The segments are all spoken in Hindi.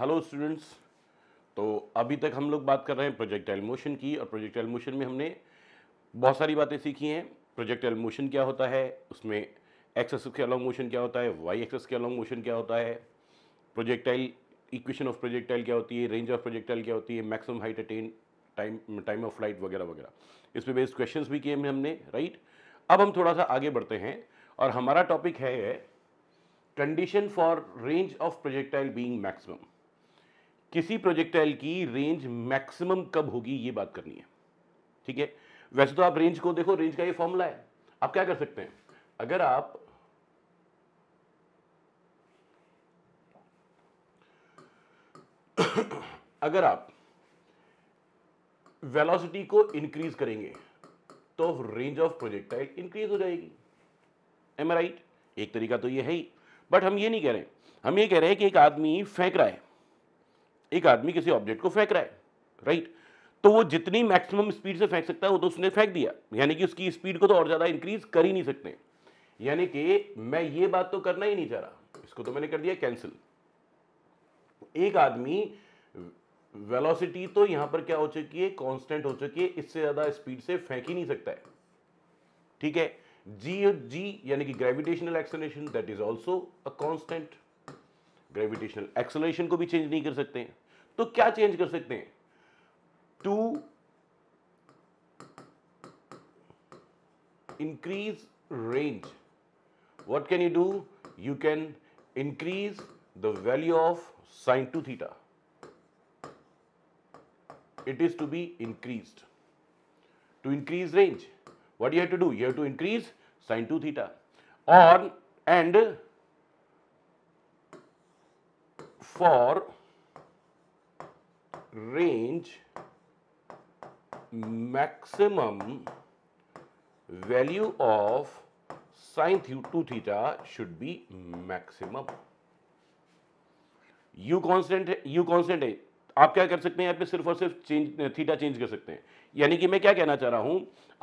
हेलो स्टूडेंट्स तो अभी तक हम लोग बात कर रहे हैं प्रोजेक्टाइल मोशन की और प्रोजेक्टाइल मोशन में हमने बहुत सारी बातें सीखी हैं प्रोजेक्टाइल मोशन क्या होता है उसमें एक्सेस के अलॉन्ग मोशन क्या होता है वाई एक्सेस के अलॉन्ग मोशन क्या होता है प्रोजेक्टाइल इक्वेशन ऑफ प्रोजेक्टाइल क्या होती है रेंज ऑफ प्रोजेक्टाइल क्या होती है maximum height attain time time of flight वगैरह वगैरह इस पर बेस्ड क्वेश्चन भी किए हैं हमने राइट अब हम थोड़ा सा आगे बढ़ते हैं और हमारा टॉपिक है condition for range of projectile being maximum किसी प्रोजेक्टाइल की रेंज मैक्सिमम कब होगी ये बात करनी है ठीक है वैसे तो आप रेंज को देखो रेंज का ये फॉर्मूला है आप क्या कर सकते हैं अगर आप अगर आप वेलोसिटी को इंक्रीज करेंगे तो रेंज ऑफ प्रोजेक्टाइल इंक्रीज हो जाएगी एम राइट एक तरीका तो ये है ही बट हम ये नहीं कह रहे हम ये कह रहे हैं कि एक आदमी फेंक रहा है एक आदमी किसी ऑब्जेक्ट को फेंक रहा है राइट तो वो जितनी मैक्सिमम स्पीड से फेंक सकता है वो तो उसने फेंक दिया यानी कि उसकी स्पीड को तो और ज़्यादा इंक्रीज कर ही नहीं सकते यानी कि मैं ये बात तो करना ही नहीं चाह रहा इसको तो मैंने कर दिया कैंसिल एक आदमी वेलोसिटी तो यहां पर क्या हो चुकी है कांस्टेंट हो चुकी है इससे ज्यादा स्पीड से फेंक ही नहीं सकता है ठीक है जी जी यानी कि gravitational acceleration that is also a constant gravitational acceleration को भी चेंज नहीं कर सकते हैं तो क्या चेंज कर सकते हैं to increase range what can you do you can increase the value of sine two theta it is to be increase to increase range what you have to do you have to increase sine two theta और and for range maximum value of sine 2 theta should be maximum u constant है u कॉन्स्टेंट है आप क्या कर सकते हैं यहां पे सिर्फ और सिर्फ चेंज थीटा चेंज कर सकते हैं यानी कि मैं क्या कहना चाह रहा हूं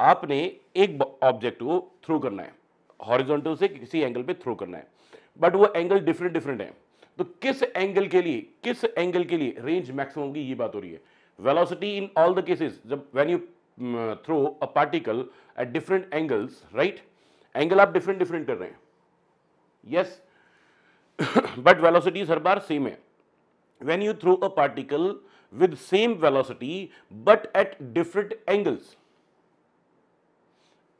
आपने एक ऑब्जेक्ट को थ्रो करना है हॉरिजॉन्टल से किसी एंगल पे थ्रो करना है बट वो एंगल डिफरेंट डिफरेंट है तो किस एंगल के लिए किस एंगल के लिए रेंज मैक्सिमम की ये बात हो रही है velocity in all the cases जब when you throw a particle at different angles right angle आप डिफरेंट डिफरेंट कर रहे हैं यस बट वेलोसिटी हर बार सेम है when you throw a particle with same velocity but at different angles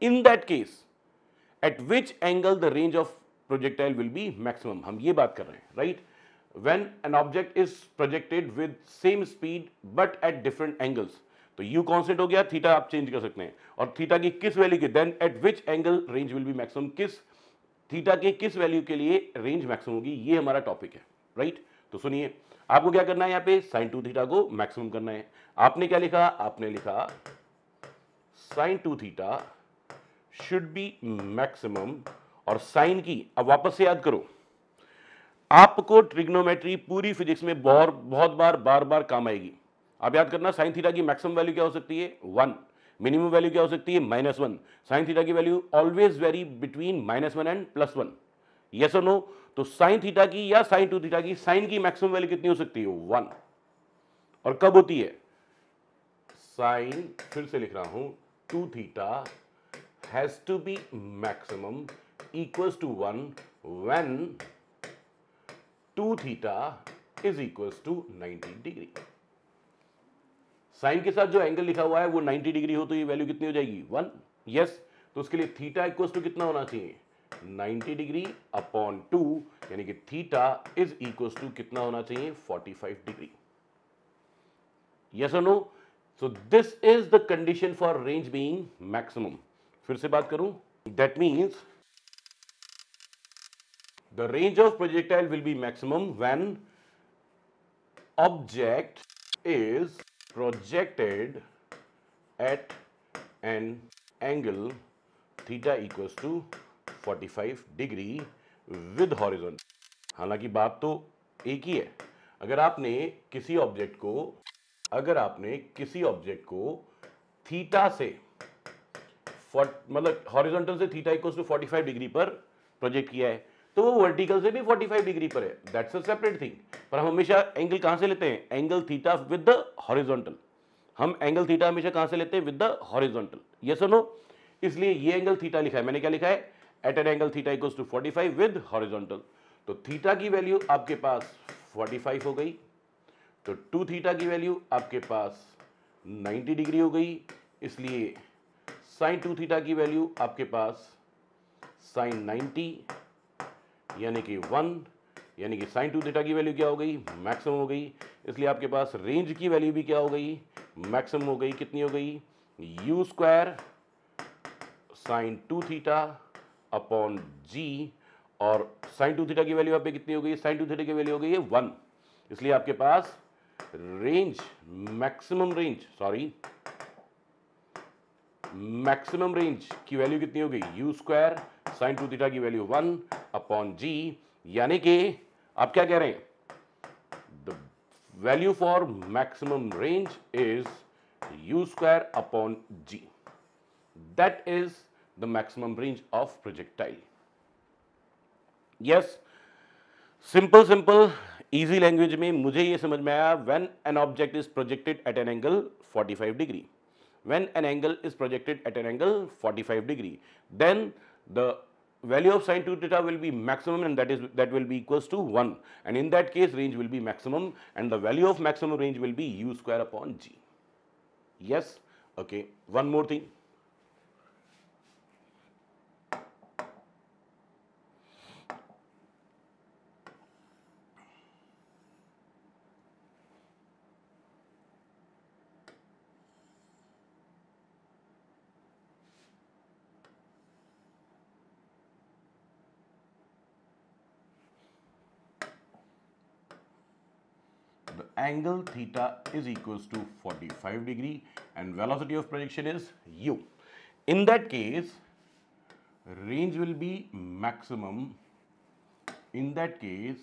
in that case at which angle the range of projectile will be maximum हम ये बात कर रहे हैं right when an object is projected with same speed but at different angles तो यू कॉन्सेंट हो गया थीटा आप चेंज कर सकते हैं और थीटा की किस वैल्यू की then at which angle range will be maximum किस थीटा के किस वैल्यू के लिए रेंज मैक्सिमम होगी ये हमारा टॉपिक है राइट right? तो सुनिए आपको क्या करना है यहां पे साइन टू थीटा को मैक्सिमम करना है आपने क्या लिखा आपने लिखा sine two theta should be maximum और साइन की अब वापस से याद करो आपको ट्रिग्नोमेट्री पूरी फिजिक्स में बहुत बहुत बार बार बार काम आएगी आप याद करना साइन थीटा की मैक्सिमम वैल्यू क्या हो सकती है वन मिनिमम वैल्यू क्या हो सकती है माइनस वन साइन थीटा की value always vary between minus one and plus one yes और नो तो साइन थीटा की या साइन टू थीटा की साइन की मैक्सिमम वैल्यू कितनी हो सकती है वन और कब होती है साइन फिर से लिख रहा हूं two theta has to be maximum equals to 1 when 2 theta is equals to 90 degree. Sine के साथ जो एंगल लिखा हुआ है वो 90 डिग्री हो तो ये वैल्यू कितनी हो जाएगी वन यस yes. तो उसके लिए थीटा इक्वल टू कितना होना चाहिए 90 डिग्री अपॉन टू यानी कि थीटा इज इक्वल टू कितना होना चाहिए 45 डिग्री यस और no so this is the condition for range being maximum फिर से बात करूं that means The range of projectile will be maximum when object is projected at an angle theta equals to 45 degree with horizon. हालांकि बात तो एक ही है अगर आपने किसी ऑब्जेक्ट को अगर आपने किसी ऑब्जेक्ट को थीटा से मतलब हॉरिजॉन्टल से थीटा इक्वल्स टू 45 डिग्री पर प्रोजेक्ट किया है तो वो वर्टिकल से भी 45 डिग्री पर है दैट्स अ सेपरेट थिंग पर हम हमेशा एंगल कहां से लेते हैं angle theta with the horizontal हम एंगल थीटा हमेशा कहां से लेते हैं विद द हॉरिजॉन्टल ये सुनो इसलिए ये एंगल थीटा लिखा है मैंने क्या लिखा है at an angle theta equals to 45 with horizontal तो थीटा की वैल्यू आपके पास 45 हो गई तो टू थीटा की वैल्यू आपके पास 90 डिग्री हो गई इसलिए साइन टू थीटा की वैल्यू आपके पास साइन 90 यानी कि वन यानी कि साइन टू थीटा की वैल्यू क्या हो गई मैक्सिमम हो गई इसलिए आपके पास रेंज की वैल्यू भी क्या हो गई मैक्सिमम हो गई कितनी हो गई u square sine two theta upon g और साइन टू थीटा की वैल्यू आप कितनी हो गई साइन टू थीटा की वैल्यू हो गई है वन इसलिए आपके पास range maximum range sorry maximum range की वैल्यू कितनी हो गई u square sine two theta की वैल्यू वन अपॉन जी यानी कि आप क्या कह रहे हैं the value for maximum range is u square upon g that is the maximum range of projectile yes simple simple easy language में मुझे ये समझ में आया when an object is projected at an angle 45 degree when an angle is projected at an angle 45 degree then the value of sine 2 theta will be maximum and that is that will be equals to 1 and in that case range will be maximum and the value of maximum range will be u square upon g. Yes, okay. One more thing, the angle theta is equals to 45 degree and velocity of projection is u. In that case, range will be maximum. In that case,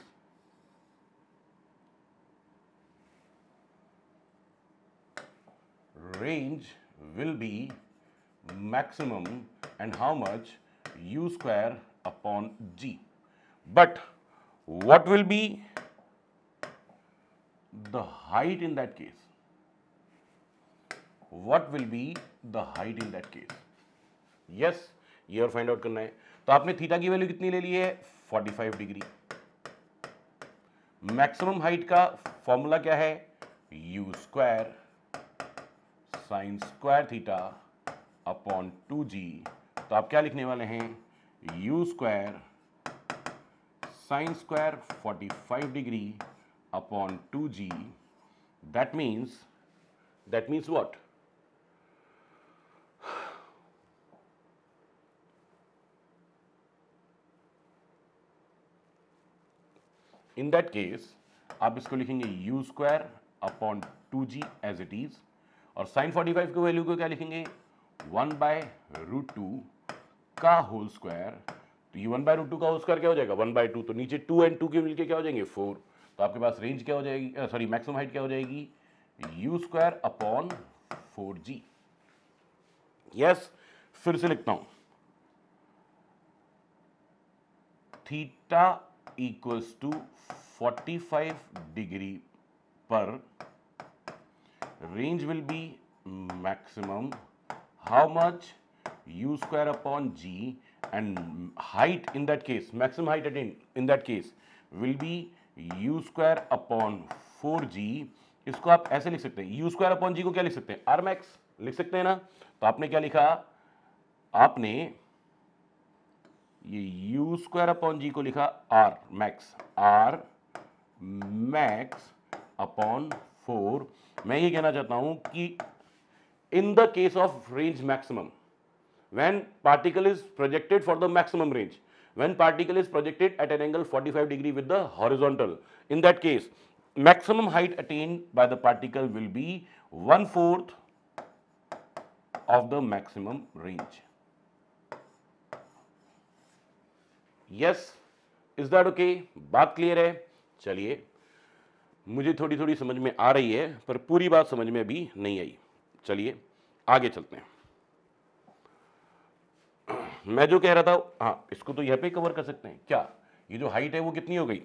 range will be maximum and how much u square upon g. But what will be the height in that case? What will be the height in that case? Yes, ये और फाइंड आउट करना है तो आपने थीटा की वैल्यू कितनी ले ली है 45 डिग्री मैक्सिमम हाइट का फॉर्मूला क्या है u square sine square theta upon two g तो आप क्या लिखने वाले हैं u square sine square 45 degree upon 2g that means that means what in that case आप इसको लिखेंगे u square upon two g as it is और साइन 45 के वैल्यू को क्या लिखेंगे वन बाय रूट टू का होल स्क्वायर तो ये वन बाय रूट टू का होल स्क्वायर क्या हो जाएगा वन बाय टू तो नीचे टू एंड टू के मिलके क्या हो जाएंगे फोर तो आपके पास रेंज क्या हो जाएगी सॉरी मैक्सिमम हाइट क्या हो जाएगी u square upon four g yes फिर से लिखता हूं theta equals to forty five degree पर range will be maximum how much u square upon g and height in that case maximum height attain in that case will be u square upon four g इसको आप ऐसे लिख सकते हैं यू स्क्वायर अपॉन जी को क्या लिख सकते हैं आर मैक्स लिख सकते हैं ना तो आपने क्या लिखा आपने ये यू स्क्वायर अपॉन जी को लिखा R max R max upon four मैं ये कहना चाहता हूं कि in the case of range maximum when particle is projected for the maximum range when particle is projected at an angle 45 degree with the horizontal. In that case, maximum height attained by the particle will be one fourth of the maximum range. Yes, is that okay? बात क्लियर है चलिए मुझे थोड़ी थोड़ी समझ में आ रही है पर पूरी बात समझ में अभी नहीं आई चलिए आगे चलते हैं मैं जो कह रहा था हाँ इसको तो यहाँ पे कवर कर सकते हैं क्या ये जो हाइट है वो कितनी हो गई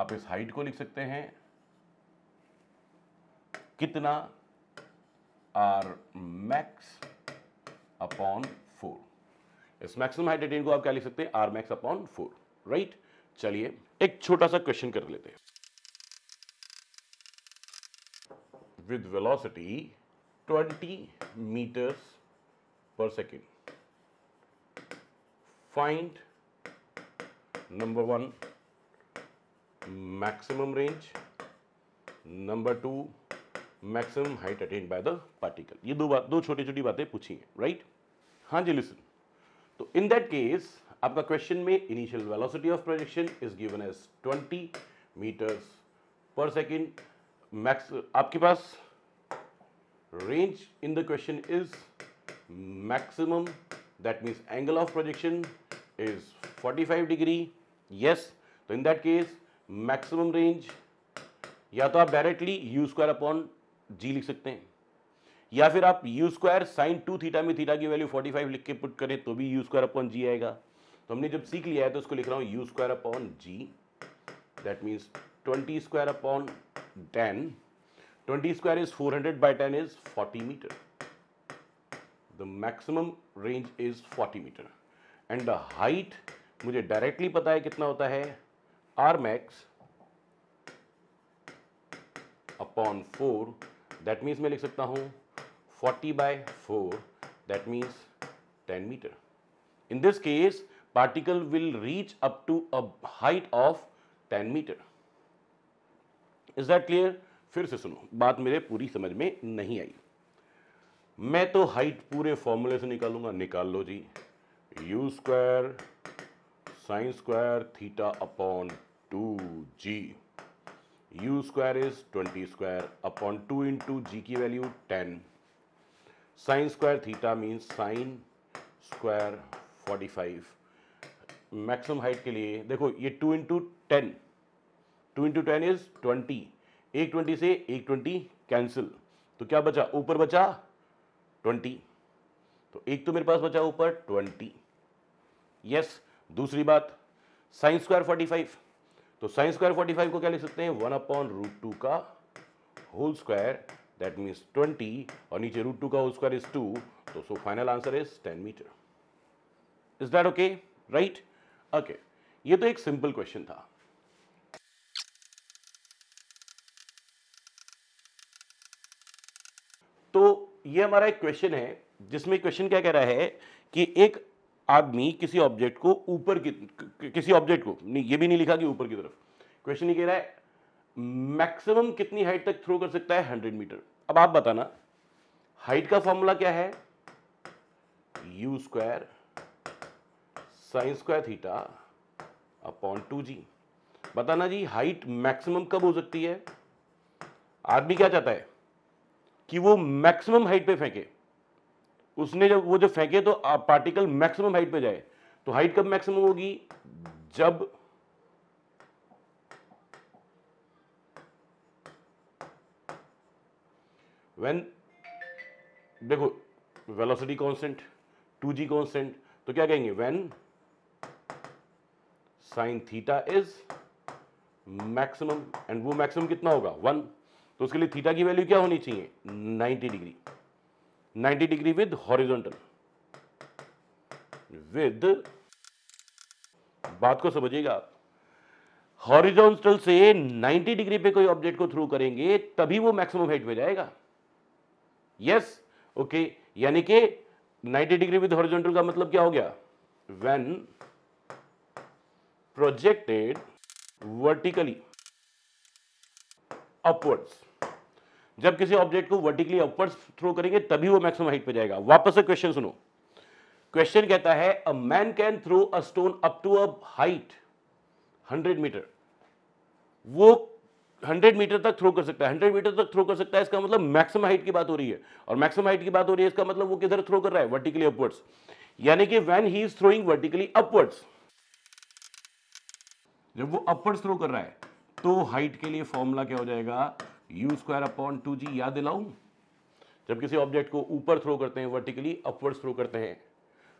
आप इस हाइट को लिख सकते हैं कितना आर मैक्स अपॉन फोर इस मैक्सिमम हाइट एटीन को आप क्या लिख सकते हैं R max upon four right चलिए एक छोटा सा क्वेश्चन कर लेते हैं with velocity 20 metres per second find number one maximum range number two maximum height attain by the particle ये दो बात दो छोटी छोटी बातें पूछी हैं राइट हाँ जी लिसन तो इन दैट केस आपका क्वेश्चन में initial velocity of projection is given as 20 metres per second max आपके पास range in the question is maximum that means angle of projection is 45 degree yes तो in that case maximum range या तो आप directly u square upon g लिख सकते हैं या फिर आप u square sine two theta में थीटा की वैल्यू 45 लिख के पुट करें तो भी यू स्क्वायर अपॉन जी आएगा तो हमने जब सीख लिया है तो उसको लिख रहा हूँ u square upon g that means twenty square upon ten twenty square is four hundred by ten is forty metre the maximum range is 40 metre and the height मुझे डायरेक्टली पता है कितना होता है R max upon four that means मैं लिख सकता हूँ forty by four that means ten metre in this case particle will reach up to a height of 10 metre is that clear फिर से सुनो बात मेरे पूरी समझ में नहीं आई मैं तो हाइट पूरे फॉर्मूले से निकालूंगा निकाल लो जी u square sine square theta upon two g u square is twenty square upon two into g की value ten sine square theta means sine square forty five maximum height के लिए देखो ये two into ten two into ten is twenty एक ट्वेंटी से एक ट्वेंटी कैंसिल तो क्या बचा ऊपर बचा ट्वेंटी तो एक तो मेरे पास बचा ऊपर ट्वेंटी यस दूसरी बात साइंस स्क्वायर फोर्टी फाइव तो साइंस स्क्वायर फोर्टी फाइव को क्या लिख सकते हैं वन अपॉन रूट टू का whole square that means twenty और नीचे रूट टू का होल स्क्वायर इज टू तो so final answer is ten metre is that okay right okay ये तो एक सिंपल क्वेश्चन था तो ये हमारा एक क्वेश्चन है जिसमें क्वेश्चन क्या कह रहा है कि एक आदमी किसी ऑब्जेक्ट को ऊपर की किसी ऑब्जेक्ट को नहीं ये भी नहीं लिखा कि ऊपर की तरफ क्वेश्चन ये कह रहा है मैक्सिमम कितनी हाइट तक थ्रो कर सकता है हंड्रेड मीटर अब आप बताना हाइट का फॉर्मूला क्या है u square sine square theta upon two g बताना जी हाइट मैक्सिमम कब हो सकती है आदमी क्या चाहता है कि वो मैक्सिमम हाइट पे फेंके उसने जब वो जो फेंके तो पार्टिकल मैक्सिमम हाइट पे जाए तो हाइट कब मैक्सिमम होगी जब वेन देखो वेलोसिटी कांस्टेंट जी कांस्टेंट तो क्या कहेंगे when sine theta is maximum and वो मैक्सिमम कितना होगा वन तो उसके लिए थीटा की वैल्यू क्या होनी चाहिए ninety degree 90 degree with horizontal with बात को समझिएगा आप हॉरिजॉन्टल से 90 डिग्री पे कोई ऑब्जेक्ट को थ्रू करेंगे तभी वो मैक्सिमम हाइट पे जाएगा यस ओके यानी कि 90 डिग्री विद हॉरिजॉन्टल का मतलब क्या हो गया व्हेन प्रोजेक्टेड वर्टिकली अपवर्ड्स जब किसी ऑब्जेक्ट को वर्टिकली अपवर्ड्स थ्रो करेंगे तभी वो मैक्सिमम हाइट पे जाएगा वापस से क्वेश्चन सुनो क्वेश्चन कहता है a man can throw a stone up to a height 100 metre वो 100 मीटर तक थ्रो कर सकता है 100 मीटर तक थ्रो कर सकता है इसका मतलब मैक्सिमम हाइट की बात हो रही है और मैक्सिमम हाइट की बात हो रही है इसका मतलब वो किधर थ्रो कर रहा है वर्टिकली अपवर्ड्स यानी कि when he is throwing vertically upwards जब वो अपवर्ड्स थ्रो कर रहा है तो हाइट के लिए फॉर्मूला क्या हो जाएगा u square upon two g याद दिलाऊं जब किसी ऑब्जेक्ट को ऊपर थ्रो करते हैं वर्टिकली अपवर्ड थ्रो करते हैं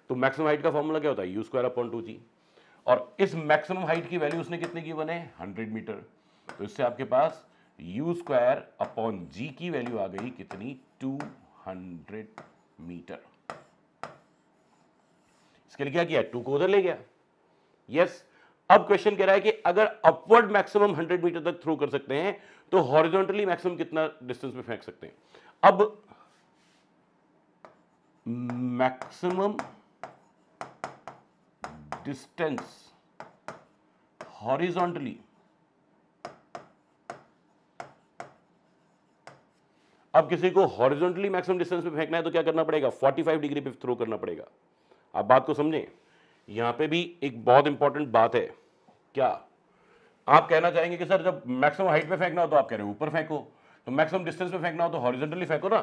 तो मैक्सिमम हाइट का फॉर्मूला क्या होता है u square upon two g और इस मैक्सिमम हाइट की वैल्यू उसने कितने की बने हंड्रेड मीटर तो इससे आपके पास यू स्क्वायर अपॉन जी की वैल्यू आ गई कितनी टू हंड्रेड मीटर इसके लिए क्या किया टू को उधर ले गया यस yes, अब क्वेश्चन कह रहा है कि अगर अपवर्ड मैक्सिमम 100 मीटर तक थ्रो कर सकते हैं तो हॉरिजॉन्टली मैक्सिमम कितना डिस्टेंस में फेंक सकते हैं अब मैक्सिमम डिस्टेंस हॉरिजॉन्टली अब किसी को हॉरिजॉन्टली मैक्सिमम डिस्टेंस में फेंकना है तो क्या करना पड़ेगा 45 डिग्री पे थ्रो करना पड़ेगा आप बात को समझें यहां पे भी एक बहुत इंपॉर्टेंट बात है क्या आप कहना चाहेंगे कि सर जब मैक्सिमम हाइट पे फेंकना हो तो आप कह रहे हो ऊपर फेंको तो मैक्सिमम डिस्टेंस पे फेंकना हो तो हॉरिजेंटली फेंको ना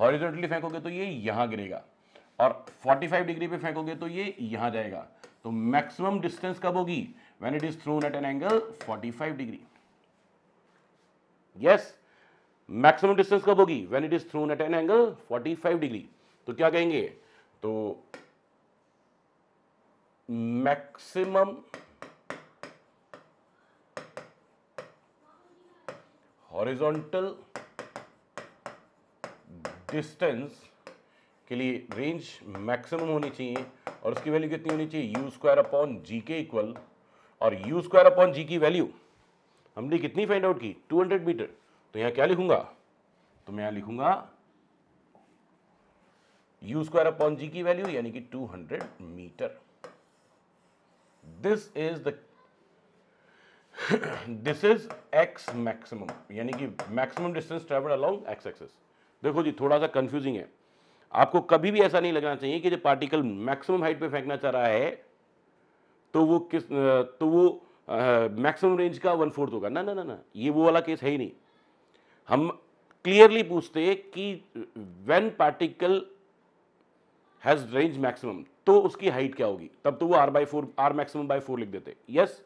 हॉरिजेंटली फेंकोगे तो ये यहाँ गिरेगा और 45 डिग्री पे फेंकोगे तो ये यहाँ जाएगा तो मैक्सिमम डिस्टेंस कब होगी when it is thrown at an angle 45 degree yes maximum distance कब होगी when it is thrown at an angle 45 degree तो क्या कहेंगे तो मैक्सिमम हॉरिजॉन्टल डिस्टेंस के लिए रेंज मैक्सिमम होनी चाहिए और उसकी वैल्यू कितनी होनी चाहिए यू स्क्वायर अपॉन जी के इक्वल और यू स्क्वायर अपॉन जी की वैल्यू हमने कितनी फाइंड आउट की 200 मीटर तो यहां क्या लिखूंगा तो मैं यहां लिखूंगा यू स्क्वायर अपॉन जी की वैल्यू यानी कि 200 metre this is the this is X maximum यानी कि maximum distance travel along X axis देखो जी थोड़ा सा कंफ्यूजिंग है आपको कभी भी ऐसा नहीं लगना चाहिए कि जो पार्टिकल मैक्सिमम हाइट पे फेंकना चाह रहा है तो वो किस तो वो मैक्सिमम रेंज का वन फोर्थ होगा ना ना ना ना ये वो वाला केस है ही नहीं हम क्लियरली पूछते हैं कि when particle has range maximum तो उसकी हाइट क्या होगी तब तो वो R by four R maximum by four लिख देते यस yes?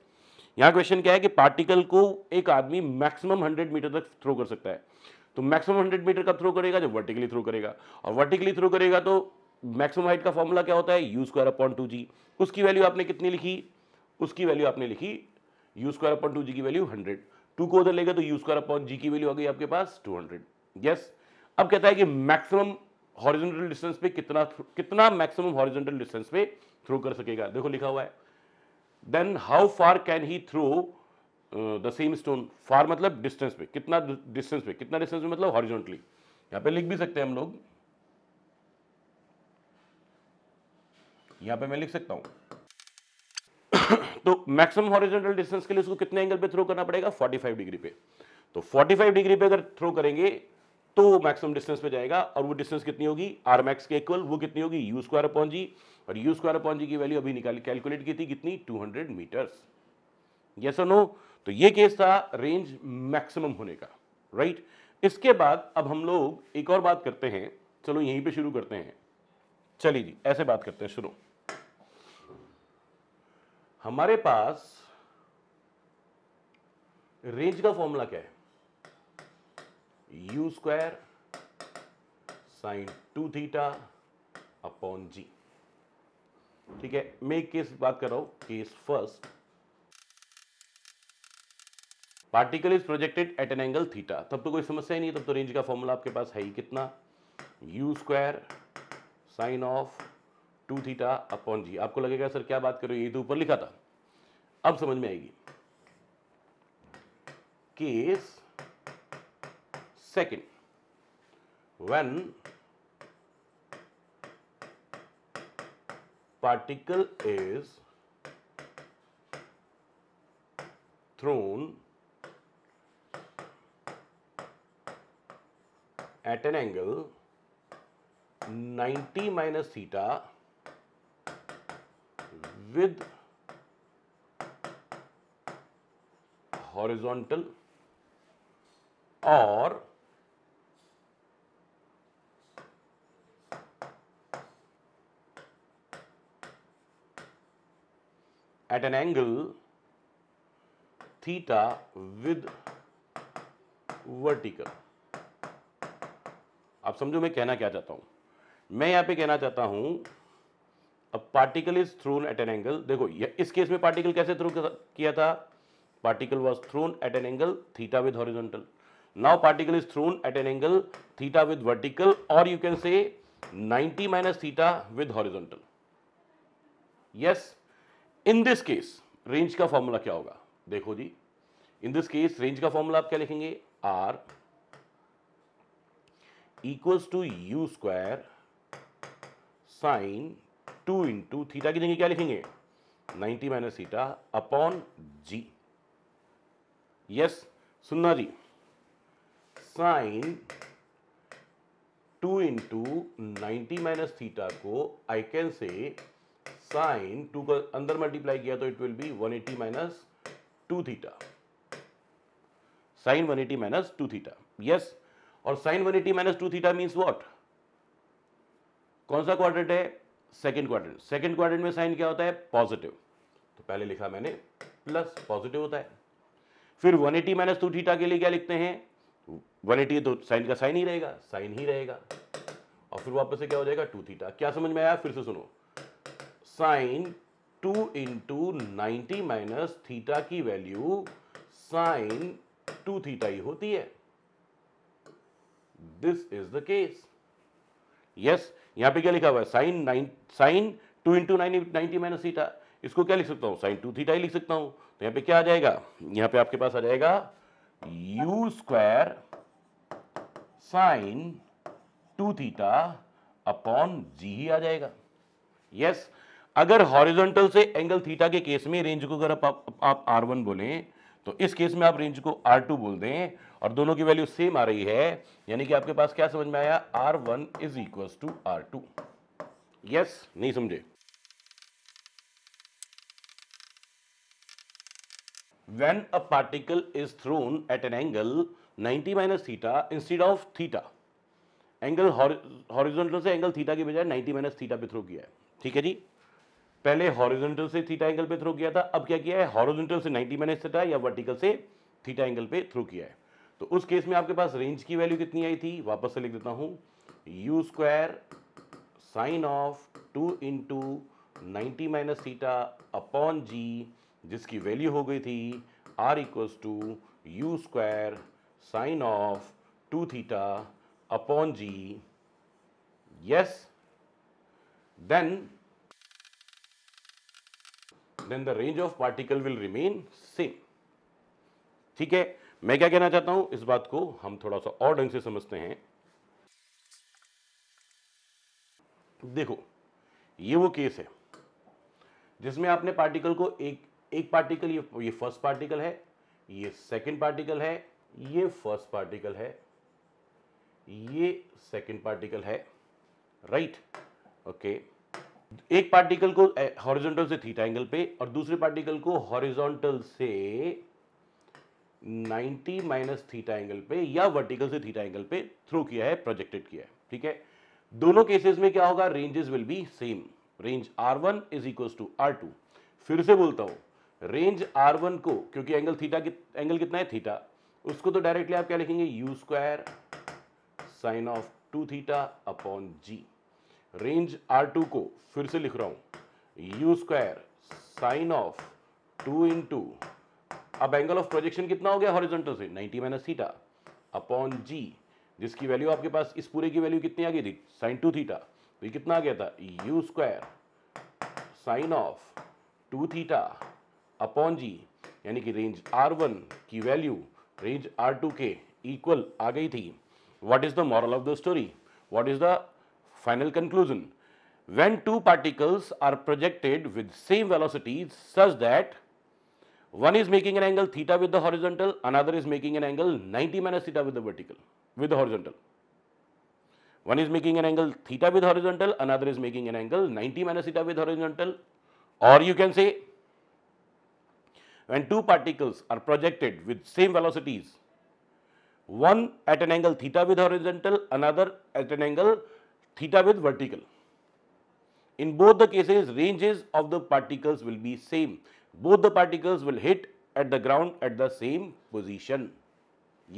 यहाँ क्वेश्चन क्या है कि पार्टिकल को एक आदमी मैक्सिमम 100 मीटर तक थ्रो कर सकता है तो मैक्सिमम 100 मीटर का थ्रो करेगा जब वर्टिकली थ्रो करेगा और वर्टिकली थ्रो करेगा तो मैक्सिमम हाइट का फॉर्मूला क्या होता है u square upon two g उसकी वैल्यू आपने कितनी लिखी उसकी वैल्यू आपने लिखी u square upon two g की वैल्यू हंड्रेड टू को उधर लेगा तो यू स्क्वायर अपॉन जी की वैल्यू आ गई आपके पास टू हंड्रेड यस अब कहता है कि मैक्सिमम हॉरिजेंटल डिस्टेंस पे कितना कितना मैक्सिमम हॉरिजेंटल डिस्टेंस पे थ्रो कर सकेगा देखो लिखा हुआ है then how far can he throw the same stone far मतलब डिस्टेंस पे कितना डिस्टेंस पे कितना डिस्टेंस पे मतलब हॉरिजॉन्टली यहाँ पे लिख भी सकते हैं हम लोग यहाँ पे मैं लिख सकता हूँ तो मैक्सिमम हॉरिजॉन्टल डिस्टेंस के लिए उसको कितने एंगल पे थ्रो करना पड़ेगा 45 डिग्री पे तो 45 डिग्री पे अगर थ्रो करेंगे तो वो मैक्सिमम डिस्टेंस पे जाएगा और वो डिस्टेंस कितनी होगी आर मैक्स के इक्वल वो कितनी होगी यू स्क्वायर अपॉन जी और यू स्क्वायर अपॉन जी की वैल्यू अभी निकाल कैलकुलेट की थी कितनी 200 मीटर्स यस नो तो ये केस था रेंज मैक्सिमम होने का राइट right? इसके बाद अब हम लोग एक और बात करते हैं चलो यहीं पर शुरू करते हैं चलिए जी ऐसे बात करते हैं शुरू हमारे पास रेंज का फॉर्मूला क्या है u square sine two theta upon g ठीक है मैं केस बात कर रहा हूं case first particle is projected at an angle theta तब तो कोई समस्या ही नहीं तब तो रेंज का फॉर्मूला आपके पास है ही कितना u square sine of two theta upon g आपको लगेगा सर क्या बात करो ये तो ऊपर लिखा था अब समझ में आएगी case Second, when particle is thrown at an angle 90 minus theta with horizontal or at an angle theta with vertical. आप समझो मैं कहना क्या चाहता हूं मैं यहां पे कहना चाहता हूं particle is thrown at an angle देखो इस केस में पार्टिकल कैसे थ्रो किया था particle was thrown at an angle theta with horizontal now particle is thrown at an angle theta with vertical और you can say 90 minus theta with horizontal yes in this case range का फॉर्मूला क्या होगा देखो जी इन दिस केस रेंज का फॉर्मूला आप क्या लिखेंगे R equals to u square sine two into theta की जगह क्या लिखेंगे 90 minus theta upon g yes सुनना जी sine two into ninety minus theta को I can say sine two का अंदर मल्टीप्लाई किया तो it will be 180 eighty minus two theta sine 180 eighty minus two theta yes और sine 180 eighty minus two theta means what कौन सा क्वाड्रेंट है सेकेंड क्वाड्रेंट सेकेंड क्वाड्रेंट में साइन क्या होता है पॉजिटिव तो पहले लिखा मैंने प्लस पॉजिटिव होता है फिर 180 एटी माइनस टू थीटा के लिए क्या लिखते हैं 180 एटी तो साइन का साइन ही रहेगा साइन ही रहेगा और फिर वापस से क्या हो जाएगा टू थीटा क्या समझ में आया फिर से सुनो sine two into ninety minus theta की वैल्यू साइन टू थीटा ही होती है this is the case yes यहां पे क्या लिखा हुआ है sine nine sine two into nine ninety minus theta इसको क्या लिख सकता हूं साइन टू थीटा ही लिख सकता हूं तो यहां पे क्या आ जाएगा यहां पे आपके पास आ जाएगा u square sine two theta upon g ही आ जाएगा यस yes, अगर हॉरिजॉन्टल से एंगल थीटा के केस में रेंज को अगर आप, आप, आप आर वन बोलें तो इस केस में आप रेंज को आर टू बोल दें और दोनों की वैल्यू सेम आ रही है यानी कि आपके पास क्या समझ में आया R one is equal to R two yes नहीं समझे when a particle is thrown at an angle 90 minus theta instead of theta angle horizontal से एंगल थीटा की बजाय 90 माइनस थीटा पे थ्रो किया है ठीक है जी पहले हॉरिजॉन्टल से थीटा एंगल पे थ्रो किया था अब क्या किया है हॉरिजॉन्टल से 90 माइनस थीटा या वर्टिकल से थीटा एंगल पे थ्रो किया है तो उस केस में आपके पास रेंज की वैल्यू कितनी आई थी वापस से लिख देता हूँ u square sine of two into ninety minus theta upon g जिसकी वैल्यू हो गई थी R equals to u square sine of two theta upon g yes then then the range of particle will remain same ठीक है मैं क्या कहना चाहता हूं इस बात को हम थोड़ा सा और ढंग से समझते हैं देखो ये वो केस है जिसमें आपने पार्टिकल को एक एक पार्टिकल ये ये फर्स्ट पार्टिकल है ये सेकंड पार्टिकल है ये फर्स्ट पार्टिकल है ये सेकंड पार्टिकल है राइट ओके okay. एक पार्टिकल को हॉरिजॉन्टल से थीटा एंगल पे और दूसरे पार्टिकल को हॉरिजॉन्टल से 90 माइनस थीटा एंगल पे या वर्टिकल से थीटा एंगल पे थ्रो किया है प्रोजेक्टेड किया है ठीक है दोनों केसेस में क्या होगा ranges will be same range are one is equal to R two फिर से बोलता हूं रेंज आर वन को क्योंकि एंगल थीटा कि, एंगल कितना है थीटा उसको तो डायरेक्टली आप क्या लिखेंगे u square sine of two theta upon g range are two को फिर से लिख रहा हूँ u square sine of two into अब एंगल ऑफ प्रोजेक्शन कितना हो गया हॉरिजॉन्टल से 90 माइनस थीटा अपॉन जी जिसकी वैल्यू आपके पास इस पूरे की वैल्यू कितनी आ गई थी साइन टू थीटा तो ये कितना आ गया था u square sine of two theta upon g यानी कि रेंज आर वन की वैल्यू रेंज आर टू के इक्वल आ गई थी what is the moral of the story what is the Final conclusion, when two particles are projected with same velocity such that one is making an angle theta with the horizontal, another is making an angle 90 minus theta with the vertical, with the horizontal. One is making an angle theta with horizontal, another is making an angle 90 minus theta with horizontal or you can say when two particles are projected with same velocities, one at an angle theta with horizontal, another at an angle theta with vertical. In both the cases, ranges of the particles will be same. Both the particles will hit at the ground at the same position.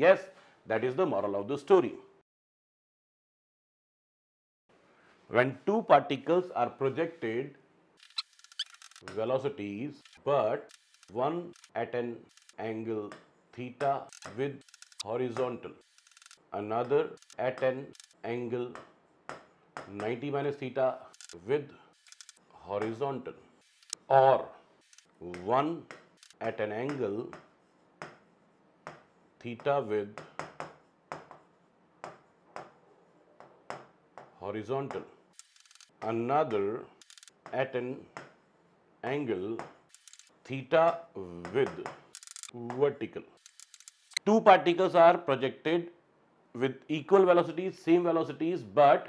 Yes, that is the moral of the story. When two particles are projected velocities, but one at an angle theta with horizontal, another at an angle 90 minus theta with horizontal और one at an angle theta with horizontal another at an angle theta with vertical two particles are projected with equal velocities same velocities but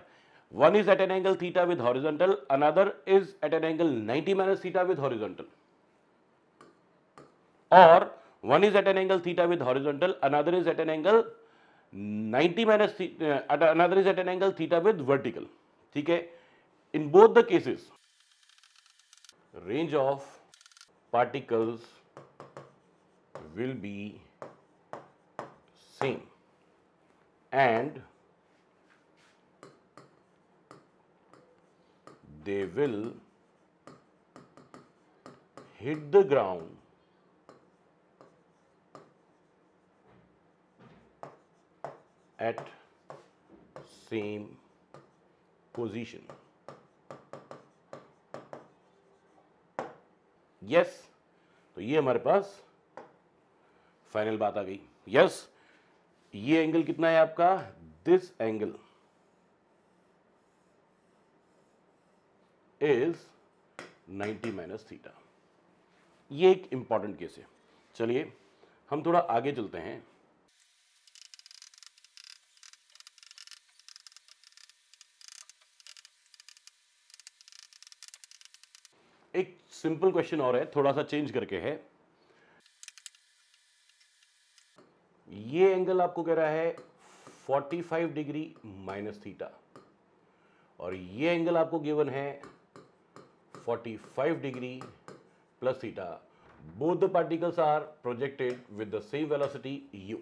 One is at an angle theta with horizontal, another is at an angle 90 minus theta with horizontal. Or one is at an angle theta with horizontal, another is at an angle 90 minus theta, uh, another is at an angle theta with vertical. Okay? In both the cases, range of particles will be same and they will hit the ground at same position yes. तो ये हमारे पास फाइनल बात आ गई यस yes. ये एंगल कितना है आपका this angle is 90 minus theta ये एक इंपॉर्टेंट केस है चलिए हम थोड़ा आगे चलते हैं एक सिंपल क्वेश्चन और है थोड़ा सा चेंज करके है ये एंगल आपको कह रहा है 45 डिग्री माइनस थीटा और ये एंगल आपको गिवन है 45 degree plus theta. Both the particles are projected with the same velocity u.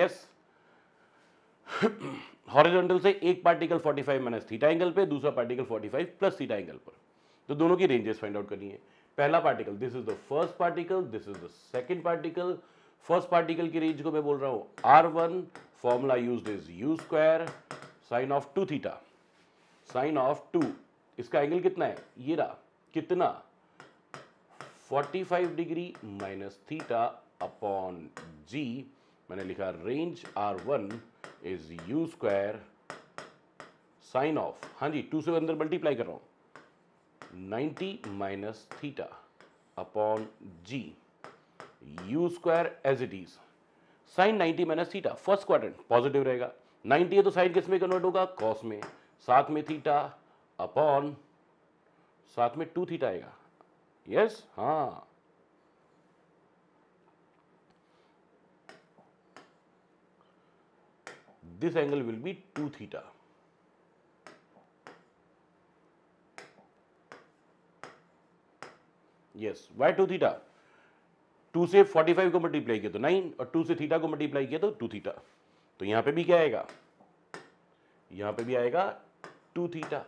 Yes, horizontal से एक पार्टिकल 45 माइनस थीटा एंगल पे दूसरा पार्टिकल 45 प्लस थीटा एंगल पर तो दोनों की रेंजेस फाइंड आउट करनी है पहला particle this is the first particle this is the second particle first particle की रेंज को मैं बोल रहा हूं R one formula use is u square sine of two theta sine of two इसका एंगल कितना है ये रहा कितना 45 degree minus theta upon g मैंने लिखा range are one is u square sine of हाँ जी टू से अंदर मल्टीप्लाई कर रहा हूं 90 minus theta upon g u square as it is sine 90 minus theta first quarter positive रहेगा 90 है तो साइन किस में कन्वर्ट होगा कॉस में साथ में थीटा अपॉन साथ में टू थीटा आएगा यस हाँ this angle will be two theta yes why two theta two से फोर्टी फाइव को मल्टीप्लाई किया तो नाइन और टू से थीटा को मल्टीप्लाई किया तो टू थीटा तो यहां पे भी क्या आएगा यहां पे भी आएगा टू थीटा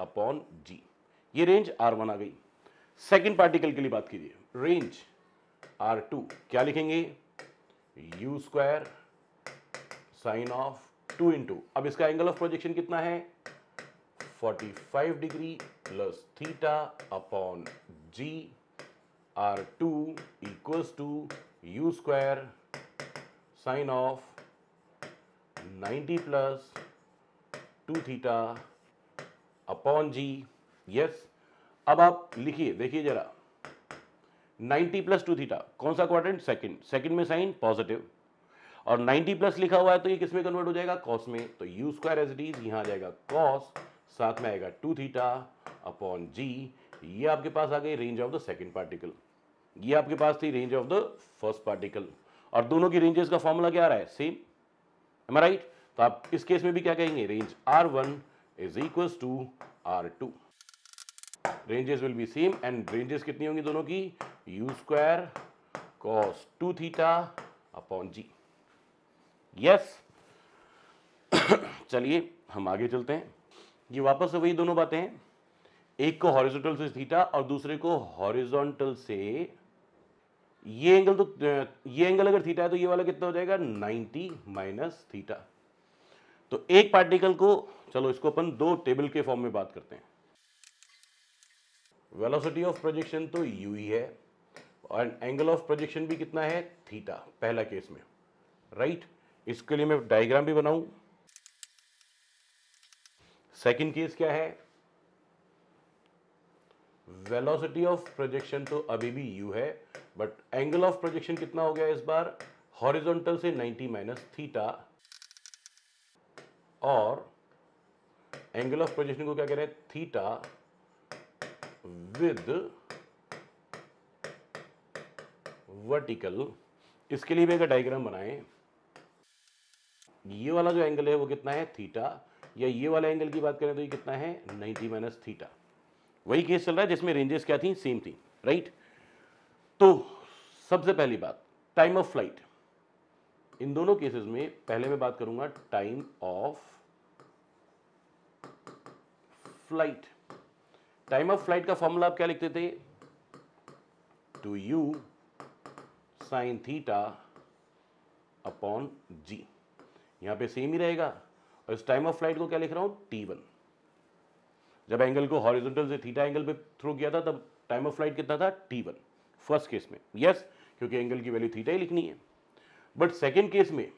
अपॉन जी ये रेंज आर वन आ गई सेकेंड पार्टिकल के लिए बात कीजिए रेंज आर टू क्या लिखेंगे u square sine of two into अब इसका एंगल ऑफ प्रोजेक्शन कितना है 45 degree plus theta upon g are two equals to u square sine of 90 plus two theta upon g yes अब आप लिखिए देखिए जरा 90 प्लस टू थीटा कौन सा क्वाड्रेंट सेकंड सेकंड में साइन पॉजिटिव और 90 प्लस लिखा हुआ है तो ये किस में कन्वर्ट हो जाएगा कॉस में तो यू स्क्वायर एस डीज यहाँ आ जाएगा कॉस साथ में आएगा टू थीटा अपॉन जी ये आपके पास आ गई range of the second particle ये आपके पास थी range of the first particle और दोनों की रेंजेस का फॉर्मूला क्या आ रहा है सेम एम राइट तो आप इस केस में भी क्या कहेंगे range are one is equals to R two ranges will be same and ranges कितनी होंगी दोनों की u square cos two theta upon g yes चलिए हम आगे चलते हैं ये वापस वही दोनों बातें हैं एक को हॉरिजॉन्टल से थीटा और दूसरे को हॉरिजॉन्टल से ये एंगल तो ये एंगल अगर थीटा है तो ये वाला कितना हो जाएगा 90 माइनस थीटा तो एक पार्टिकल को चलो इसको अपन दो टेबल के फॉर्म में बात करते हैं वेलोसिटी ऑफ प्रोजेक्शन तो यू ही है और एंगल ऑफ प्रोजेक्शन भी कितना है थीटा पहला केस में राइट right? इसके लिए मैं डायग्राम भी बनाऊं सेकंड केस क्या है वेलोसिटी ऑफ प्रोजेक्शन तो अभी भी यू है बट एंगल ऑफ प्रोजेक्शन कितना हो गया इस बार हॉरिजॉन्टल से 90 माइनस थीटा और एंगल ऑफ प्रोजेक्शन को क्या कह रहे हैं थीटा विद वर्टिकल इसके लिए भी एक डायग्राम बनाएं ये वाला जो एंगल है वो कितना है थीटा या ये वाला एंगल की बात करें तो ये कितना है 90 माइनस थीटा वही केस चल रहा है जिसमें रेंजेस क्या थी सेम थी राइट तो सबसे पहली बात टाइम ऑफ फ्लाइट इन दोनों केसेस में पहले मैं बात करूंगा time of flight time of flight का फॉर्मूला आप क्या लिखते थे two u sine theta upon g यहां पे सेम ही रहेगा और इस टाइम ऑफ फ्लाइट को क्या लिख रहा हूं टी वन जब एंगल को हॉरिजॉन्टल से थीटा एंगल पे थ्रो किया था तब टाइम ऑफ फ्लाइट कितना था टी वन फर्स्ट केस में यस yes, क्योंकि एंगल की वैल्यू थीटा ही लिखनी है बट सेकेंड केस में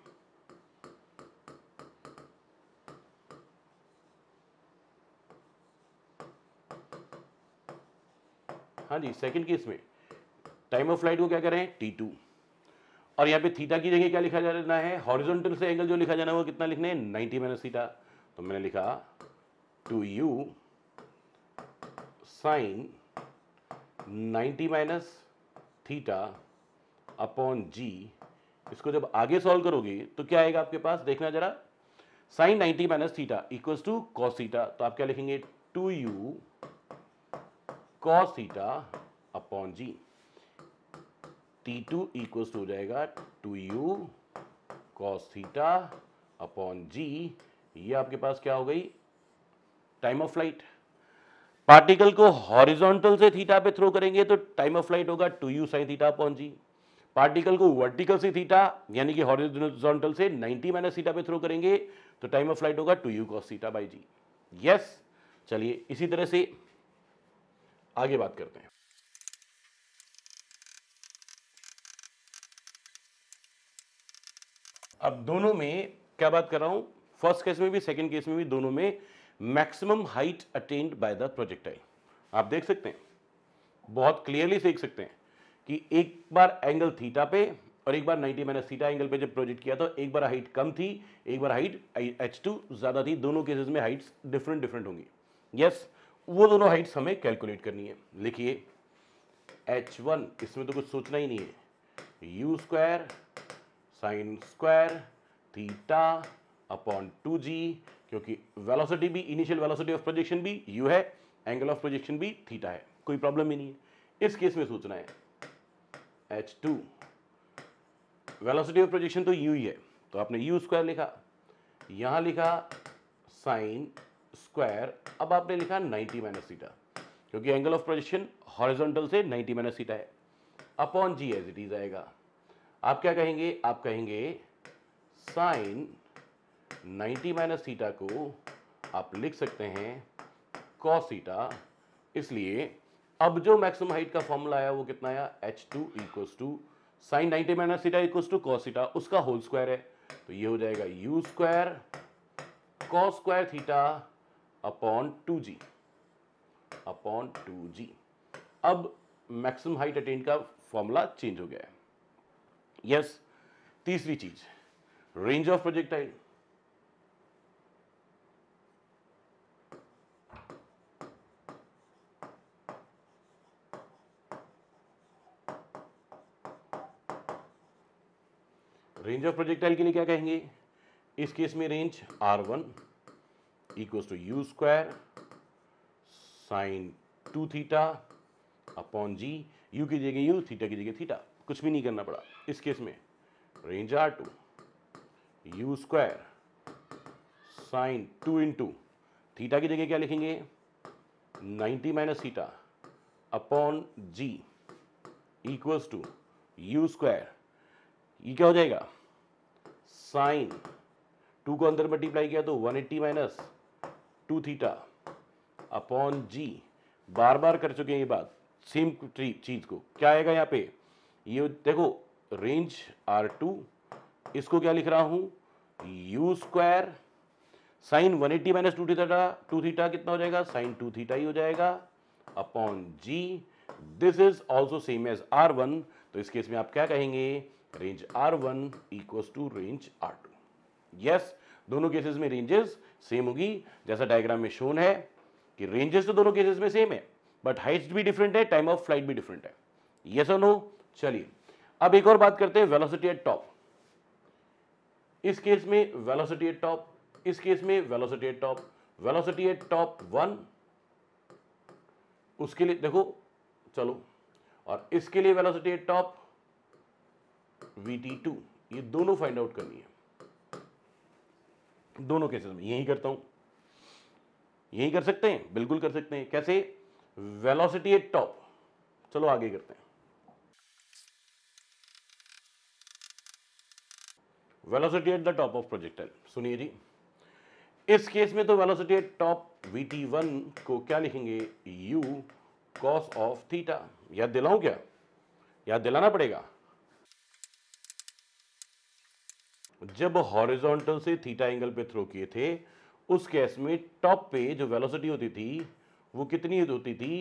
हाँ जी सेकेंड केस में टाइम ऑफ फ्लाइट को क्या करें टी टू और यहाँ पे थीटा की जगह क्या लिखा जाना है हॉरिजॉन्टल से एंगल जो लिखा जाना है वो कितना लिखना है 90 माइनस थीटा तो मैंने लिखा two u sine 90 minus theta upon g इसको जब आगे सॉल्व करोगे तो क्या आएगा आपके पास देखना जरा sine ninety minus theta equals to cos theta तो आप क्या लिखेंगे two u cos theta upon g T two equals हो जाएगा two u cos theta upon g ये आपके पास क्या हो गई टाइम ऑफ फ्लाइट पार्टिकल को हॉरिजॉन्टल से थीटा पे थ्रो करेंगे तो टाइम ऑफ फ्लाइट होगा two u sine theta upon g particle को वर्टिकल से थीटा यानी कि हॉरिजॉन्टल से 90 माइनस थीटा पे थ्रो करेंगे तो टाइम ऑफ फ्लाइट होगा two u cos theta by g yes चलिए इसी तरह से आगे बात करते हैं अब दोनों में क्या बात कर रहा हूं फर्स्ट केस में भी सेकंड केस में भी दोनों में maximum height attained by the projectile आप देख सकते हैं बहुत क्लियरली देख सकते हैं कि एक बार एंगल थीटा पे और एक बार 90 माइनस थीटा एंगल पे जब प्रोजेक्ट किया तो एक बार हाइट कम थी एक बार हाइट एच टू ज़्यादा थी दोनों केसेस में हाइट्स डिफरेंट डिफरेंट होंगी यस yes, वो दोनों हाइट्स हमें कैलकुलेट करनी है लिखिए एच वन इसमें तो कुछ सोचना ही नहीं है u square sine square theta upon two g क्योंकि वेलोसिटी भी इनिशियल वेलोसिटी ऑफ प्रोजेक्शन भी यू है एंगल ऑफ प्रोजेक्शन भी थीटा है कोई प्रॉब्लम ही नहीं है इस केस में सोचना है H two velocity of projection तो यू ही है तो आपने यू स्क्वायर लिखा यहां लिखा साइन स्क्वायर अब आपने लिखा 90 माइनस सीटा क्योंकि एंगल ऑफ प्रोजेक्शन हॉरिजॉन्टल से 90 माइनस सीटा है upon g as it is आएगा आप क्या कहेंगे आप कहेंगे साइन 90 माइनस सीटा को आप लिख सकते हैं सीटा इसलिए अब जो मैक्सिमम हाइट का फॉर्मूला आया वो कितना आया H two equals to sine ninety minus theta equals to cos theta उसका होल स्क्वायर है तो ये हो जाएगा u square cos square theta upon two g upon two g अब मैक्सिमम हाइट अटेंड का फॉर्मूला चेंज हो गया है यस yes, तीसरी चीज range of projectile range of projectile के लिए क्या कहेंगे इस केस में range are one equal to u square sine two theta upon g u की जगह यू थीटा की जगह थीटा कुछ भी नहीं करना पड़ा इस केस में range are two u square sine two two theta की जगह क्या लिखेंगे 90 minus theta upon g equals to u square ये क्या हो जाएगा साइन टू को अंदर मल्टीप्लाई किया तो one eighty minus two theta upon g बार बार कर चुके हैं ये बात सेम चीज़ को क्या आएगा यहाँ पे ये देखो रेंज आर टू इसको क्या लिख रहा हूँ u square sine one eighty minus two theta two theta कितना हो जाएगा साइन टू थीटा ही हो जाएगा upon g this is also same as R one तो इस केस में आप क्या कहेंगे range are one equal to range are two yes दोनों केसेस में रेंजेस सेम होगी जैसा डायग्राम में शोन है कि रेंजेस तो दोनों केसेस में सेम है बट हाइट भी डिफरेंट है टाइम ऑफ फ्लाइट भी डिफरेंट है यस और नो चलिए अब एक और बात करते हैं वेलोसिटी एट टॉप इस केस में वेलोसिटी एट टॉप इस केस में velocity at top velocity at top one उसके लिए देखो चलो और इसके लिए velocity at top we T two ये दोनों फाइंड आउट करनी है दोनों केसेस में यही करता हूं यही कर सकते हैं बिल्कुल कर सकते हैं कैसे वेलोसिटी एट टॉप चलो आगे करते हैं velocity at the top of projectile सुनिए जी इस केस में तो velocity at top we T one को क्या लिखेंगे यू कॉस ऑफ थीटा याद दिलाऊं क्या याद दिलाना पड़ेगा जब हॉरिजॉन्टल से थीटा एंगल पे थ्रो किए थे उस केस में टॉप पे जो वेलोसिटी होती थी वो कितनी होती थी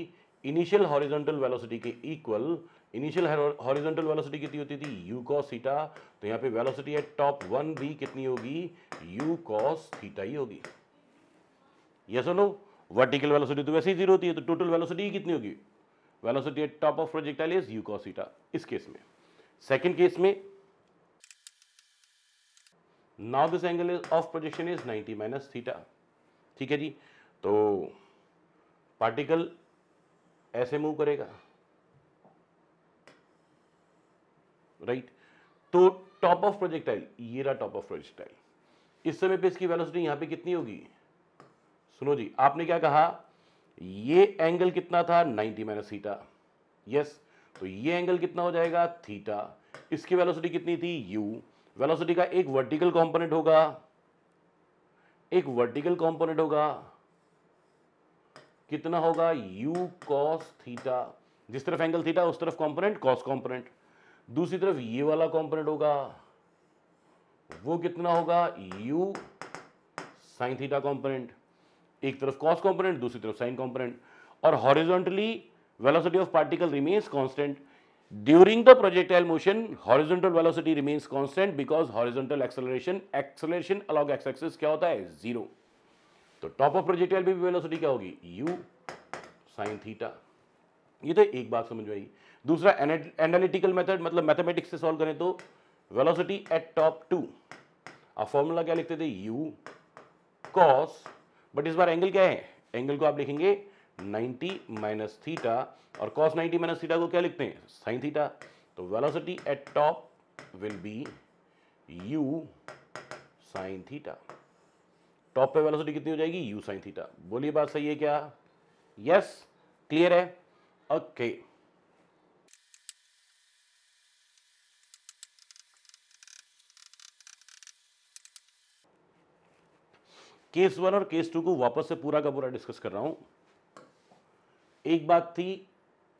इनिशियल हॉरिजॉन्टल वेलोसिटी के इक्वल इनिशियल हॉरिजॉन्टल वेलोसिटी कितनी होती थी यू कॉस थीटा तो यहाँ पे वेलोसिटी एट टॉप वन भी कितनी होगी यू कॉस थीटा ही होगी यस सुनो वर्टिकल वेलोसिटी तो वैसे ही जीरो होती है तो टोटल वेलोसिटी ही कितनी होगी velocity at top of projectile is u cos theta इस केस में सेकेंड केस में now this angle is of projection is 90 minus theta ठीक है जी तो पार्टिकल ऐसे मूव करेगा राइट right? तो टॉप ऑफ प्रोजेक्टाइल ये रहा टॉप ऑफ प्रोजेक्टाइल इस समय पे इसकी वेलोसिटी यहां पे कितनी होगी सुनो जी आपने क्या कहा ये एंगल कितना था 90 माइनस थीटा यस तो ये एंगल कितना हो जाएगा थीटा इसकी वेलोसिटी कितनी थी यू वेलोसिटी का एक वर्टिकल कंपोनेंट होगा एक वर्टिकल कंपोनेंट होगा कितना होगा u cos थीटा जिस तरफ एंगल थीटा उस तरफ कंपोनेंट cos कंपोनेंट दूसरी तरफ ये वाला कंपोनेंट होगा वो कितना होगा u sin थीटा कंपोनेंट एक तरफ cos कंपोनेंट दूसरी तरफ sin कंपोनेंट और horizontally velocity of particle remains constant during the projectile motion horizontal velocity remains constant because horizontal acceleration, acceleration along X axis क्या होता है जीरो तो टॉप ऑफ प्रोजेक्टाइल भी वेलोसिटी क्या होगी यू साइन थीटा ये तो एक बात समझ में आई दूसरा एनालिटिकल मेथड मतलब मैथमेटिक्स से सॉल्व करें तो वेलोसिटी एट टॉप टू अब फॉर्मूला क्या लिखते थे यू कॉस बट इस बार एंगल क्या है एंगल को आप लिखेंगे 90 माइनस थीटा और कॉस 90 माइनस थीटा को क्या लिखते हैं साइन थीटा तो velocity at top will be u sine theta top पे वेलोसिटी कितनी हो जाएगी यू साइन थीटा बोलिए बात सही है क्या यस yes, क्लियर है ओके okay. केस वन और केस टू को वापस से पूरा का पूरा डिस्कस कर रहा हूं एक बात थी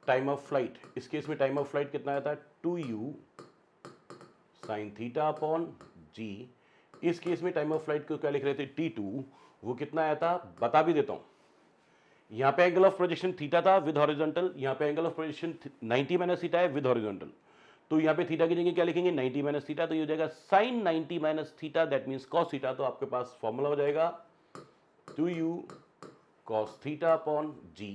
टाइम ऑफ फ्लाइट इस केस में टाइम ऑफ फ्लाइट कितना आया था two u sine theta upon g इस केस में टाइम ऑफ फ्लाइट को क्या लिख रहे थे टी टू वो कितना आया था बता भी देता हूं यहां पे एंगल ऑफ प्रोजेक्शन थीटा था विद हॉरिजॉन्टल यहां पे angle of projection 90 minus theta है विद हॉरिजॉन्टल तो यहां पे थीटा की जगह क्या लिखेंगे 90 माइनस थीटा तो ये हो जाएगा sine 90 minus theta that means cos theta तो आपके पास फॉर्मूला हो जाएगा two u cos theta upon g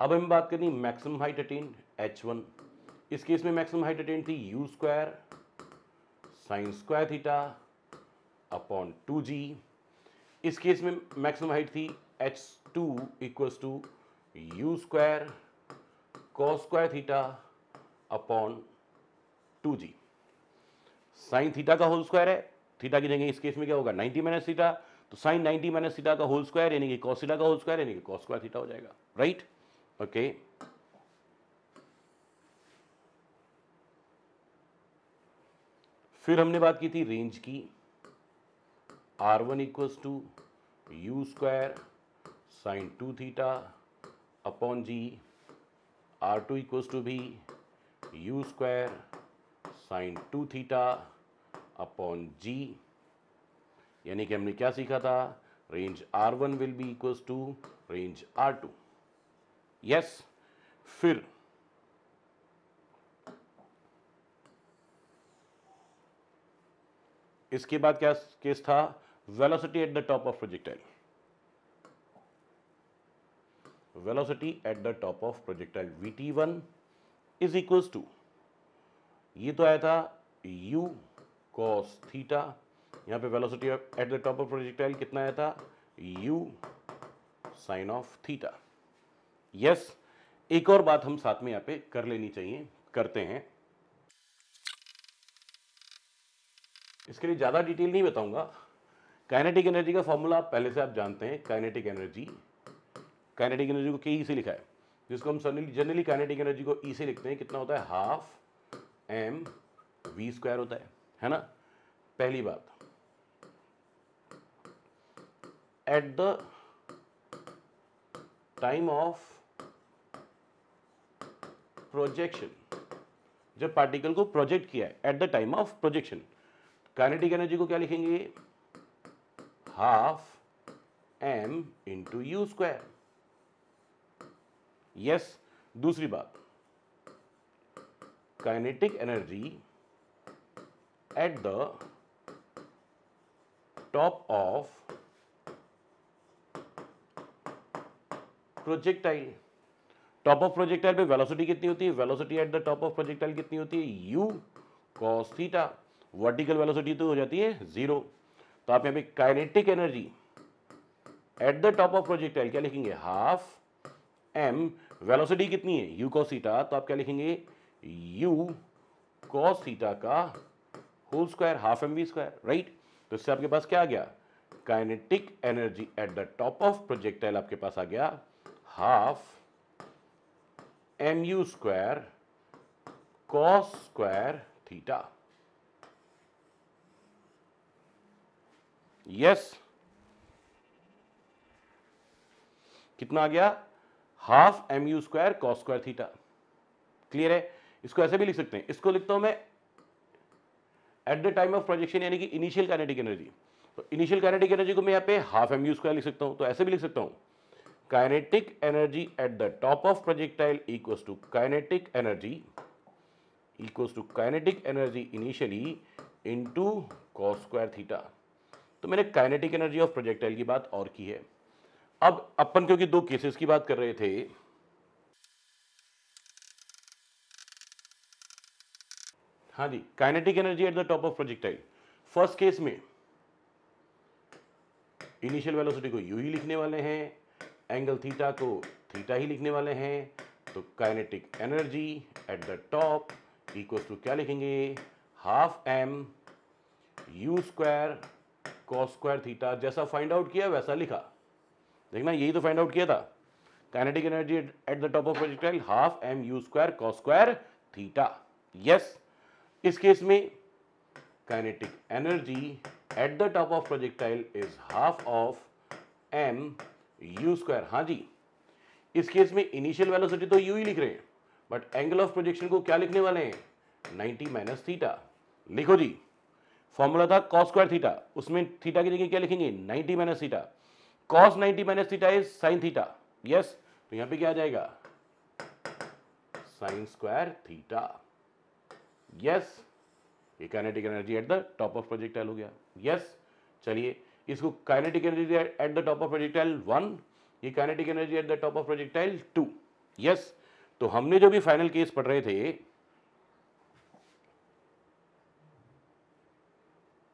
अब हम बात करनी maximum height attain h one इस केस में मैक्सिमम हाइट अटेन थी u square sine square theta upon two g इस केस में मैक्सिमम हाइट थी h two equals to u square cos square theta upon two g sine theta का होल स्क्वायर है थीटा की जगह इस केस में क्या होगा 90 माइनस थीटा तो साइन 90 माइनस थीटा का होल स्क्वायर यानी कि कॉस थीटा का होल स्क्वायर यानी कि कॉस स्क्वायर थीटा हो जाएगा राइट right? okay फिर हमने बात की थी रेंज की r one equals to u square sine two theta upon g are two equals to भी u square sine two theta upon g यानी कि हमने क्या सीखा था range are one will be equals to range are two yes फिर इसके बाद क्या केस था velocity at the top of projectile velocity at the top of projectile v T one is equals to ये तो आया था u cos थीटा यहां पे velocity at the top of projectile कितना आया था u sine of theta yes एक और बात हम साथ में यहाँ पे कर लेनी चाहिए करते हैं इसके लिए ज़्यादा डिटेल नहीं बताऊंगा काइनेटिक एनर्जी का फॉर्मूला पहले से आप जानते हैं काइनेटिक एनर्जी काइनेटिक एनर्जी को के ई e से लिखा है जिसको हम जनरली काइनेटिक एनर्जी को ई e से लिखते हैं कितना होता है हाफ एम वी स्क्वायर होता है है ना पहली बात at the time of projection जब पार्टिकल को प्रोजेक्ट किया है at the time of projection kinetic energy को क्या लिखेंगे half m into u square yes दूसरी बात kinetic energy at the top of projectile top of projectile पे वेलोसिटी कितनी होती है velocity at the top of projectile कितनी होती है u cos theta vertical velocity तो हो जाती है जीरो तो आप यहाँ पे kinetic energy at the top of projectile क्या लिखेंगे हाफ एम वेलोसिटी कितनी है यू कॉस थीटा तो आप क्या लिखेंगे यू कॉस थीटा का whole square half m v square right तो इससे आपके पास क्या आ गया kinetic energy at the top of projectile आपके पास आ गया half m u square cos square theta yes कितना आ गया half m u square cos square theta clear है इसको ऐसे भी लिख सकते हैं इसको लिखता हूं मैं at the time of projection यानी कि इनिशियल काइनेटिक एनर्जी तो इनिशियल काइनेटिक एनर्जी को मैं यहां पे हाफ एम यू स्क्वायर लिख सकता हूं तो ऐसे भी लिख सकता हूं kinetic energy at the top of projectile equals to kinetic energy equals to kinetic energy initially into cos square theta तो मैंने काइनेटिक एनर्जी ऑफ प्रोजेक्टाइल की बात और की है अब अपन क्योंकि दो केसेस की बात कर रहे थे हाँ जी kinetic energy at the top of projectile first case में इनिशियल वेलोसिटी को यू ही लिखने वाले हैं एंगल थीटा को थीटा ही लिखने वाले हैं तो kinetic energy at the top equals to क्या लिखेंगे half m u square cos square theta जैसा फाइंड आउट किया वैसा लिखा देखना यही तो फाइंड आउट किया था kinetic energy at the top of projectile half m u square cos square theta yes इस केस में kinetic energy at the top of projectile is half of m u square हाँ जी इस केस में इनिशियल वेलोसिटी तो यू ही लिख रहे हैं बट एंगल ऑफ प्रोजेक्शन को क्या लिखने वाले हैं नाइन्टी माइनस थीटा लिखो जी फॉर्मूला था कॉस स्क्वायर थीटा उसमें थीटा की जगह क्या लिखेंगे ninety minus theta cos ninety minus theta is sine theta yes तो यहां पे क्या आ जाएगा साइन स्क्वायर थीटा यस ये kinetic energy at the top of projectile हो गया यस yes, चलिए इसको kinetic energy at the top of projectile one ये kinetic energy at the top of projectile two yes तो हमने जो भी फाइनल केस पढ़ रहे थे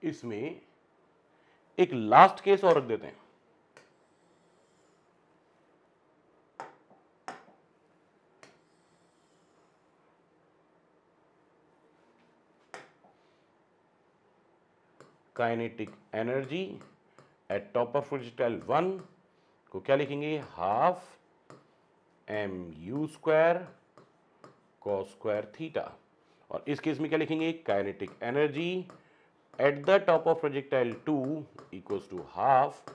इसमें एक लास्ट केस और रख देते हैं kinetic energy at top of digital one को क्या लिखेंगे हाफ एम यू स्क्वायर को स्क्वायर थीटा और इस केस में क्या लिखेंगे kinetic energy at the top of projectile two equals to half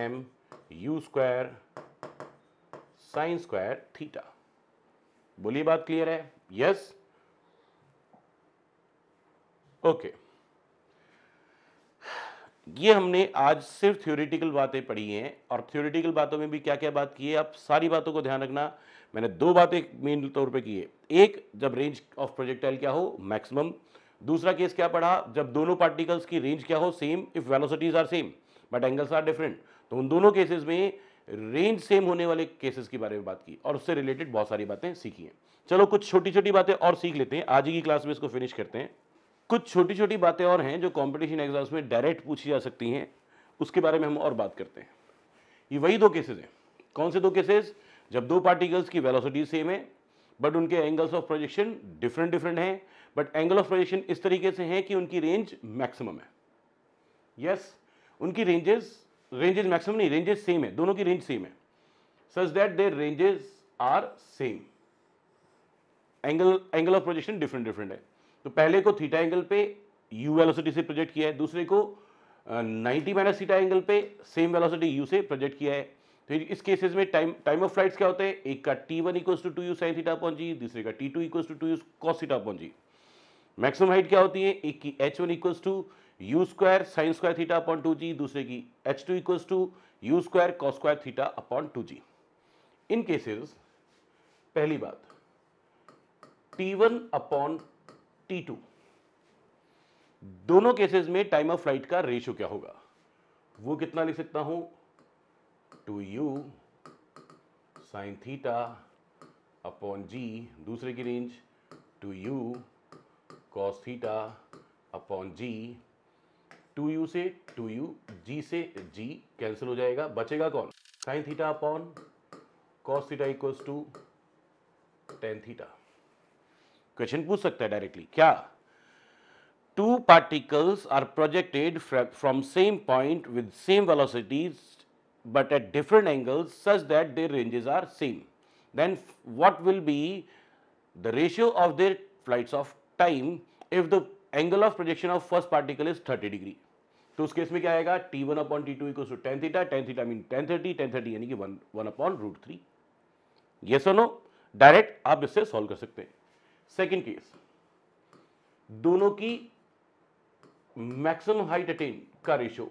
m u square sine square theta बोलिए बात क्लियर है यस ओके ये हमने आज सिर्फ थ्योरिटिकल बातें पढ़ी हैं और थ्योरिटिकल बातों में भी क्या क्या बात की है आप सारी बातों को ध्यान रखना मैंने दो बातें मेन तौर पे की है एक जब रेंज ऑफ प्रोजेक्टाइल क्या हो मैक्सिमम दूसरा केस क्या पढ़ा जब दोनों पार्टिकल्स की रेंज क्या हो same if velocities are same but angles are different तो उन दोनों केसेस में रेंज सेम होने वाले केसेस के बारे में बात की और उससे रिलेटेड बहुत सारी बातें सीखी हैं चलो कुछ छोटी छोटी बातें और सीख लेते हैं आज ही की क्लास में इसको फिनिश करते हैं कुछ छोटी छोटी बातें और हैं जो कॉम्पिटिशन एग्जाम्स में डायरेक्ट पूछी जा सकती हैं उसके बारे में हम और बात करते हैं ये वही दो केसेज हैं कौन से दो केसेज जब दो पार्टिकल्स की वेलोसिटी सेम है बट उनके angles of projection different different हैं बट एंगल ऑफ प्रोजेक्शन इस तरीके से हैं कि उनकी रेंज मैक्सिमम है यस yes, उनकी रेंजेस रेंजेस मैक्सिमम नहीं रेंजेस सेम है दोनों की रेंज सेम है such that their ranges are same angle angle of projection different different है तो पहले को थीटा एंगल पे यू वेलोसिटी से प्रोजेक्ट किया है दूसरे को नाइन्टी माइनस थीटा एंगल पे सेम वेलोसिटी यू से प्रोजेक्ट किया है तो इस केसेस में टाइम टाइम ऑफ फ्लाइट्स क्या होते हैं एक का t one equals to two u sine theta पहुंची दूसरे का t two equals to two u cos theta पहुंची मैक्सिमम हाइट क्या होती है एक की h one equals to u square sine square theta upon two g दूसरे की h two equals to u square cos square theta upon two g इन केसेस पहली बात t one upon t two दोनों केसेस में टाइम ऑफ फ्लाइट का रेशियो क्या होगा वो कितना लिख सकता हूं two u sine theta upon g दूसरे की range two u cos theta upon g two u से टू यू जी से जी कैंसिल हो जाएगा बचेगा कौन sine theta upon cos theta equals to tan theta question पूछ सकता है डायरेक्टली क्या two particles are projected from same point with same velocities but at different angles such that their ranges are same then what will be the ratio of their flights of time if the angle of projection of first particle is thirty degree तो उस केस में क्या आएगा t one upon t two equal to tan theta tan theta mean tan thirty tan thirty यानी कि वन अपॉन रूट थ्री ये सुनो डायरेक्ट आप इससे सॉल्व कर सकते हैं सेकेंड केस दोनों की मैक्सिमम हाइट अटेन का रेशियो